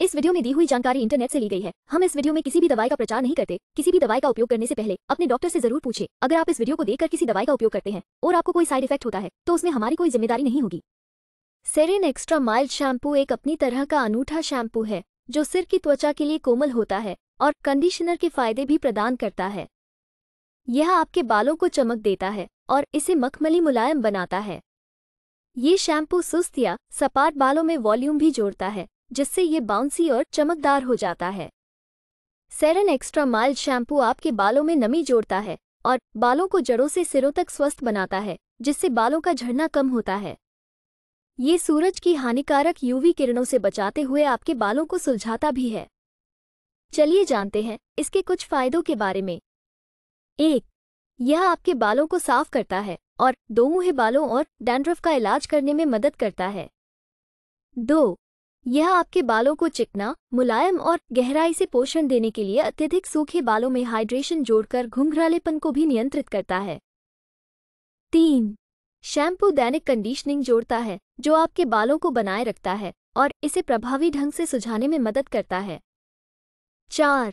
इस वीडियो में दी हुई जानकारी इंटरनेट से ली गई है हम इस वीडियो में किसी भी दवाई का प्रचार नहीं करते किसी भी दवाई का उपयोग करने से पहले अपने डॉक्टर से जरूर पूछे अगर आप इस वीडियो को देखकर किसी दवाई का उपयोग करते हैं और आपको कोई साइड इफेक्ट होता है तो उसमें हमारी कोई जिम्मेदारी नहीं होगी सेरेन एक्स्ट्रा माइल्ड शैम्पू एक अपनी तरह का अनूठा शैम्पू है जो सिर की त्वचा के लिए कोमल होता है और कंडीशनर के फायदे भी प्रदान करता है यह आपके बालों को चमक देता है और इसे मखमली मुलायम बनाता है ये शैम्पू सुस्त या सपाट बालों में वॉल्यूम भी जोड़ता है जिससे ये बाउंसी और चमकदार हो जाता है सेरन एक्स्ट्रा माइल्ड शैम्पू आपके बालों में नमी जोड़ता है और बालों को जड़ों से सिरों तक स्वस्थ बनाता है जिससे बालों का झड़ना कम होता है ये सूरज की हानिकारक यूवी किरणों से बचाते हुए आपके बालों को सुलझाता भी है चलिए जानते हैं इसके कुछ फायदों के बारे में एक यह आपके बालों को साफ करता है और दोमुहे बालों और डैंड्रफ का इलाज करने में मदद करता है दो यह आपके बालों को चिकना मुलायम और गहराई से पोषण देने के लिए अत्यधिक सूखे बालों में हाइड्रेशन जोड़कर घुंघरालेपन को भी नियंत्रित करता है तीन शैम्पू दैनिक कंडीशनिंग जोड़ता है जो आपके बालों को बनाए रखता है और इसे प्रभावी ढंग से सुझाने में मदद करता है चार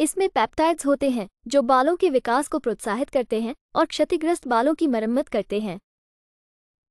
इसमें पैप्टाइड्स होते हैं जो बालों के विकास को प्रोत्साहित करते हैं और क्षतिग्रस्त बालों की मरम्मत करते हैं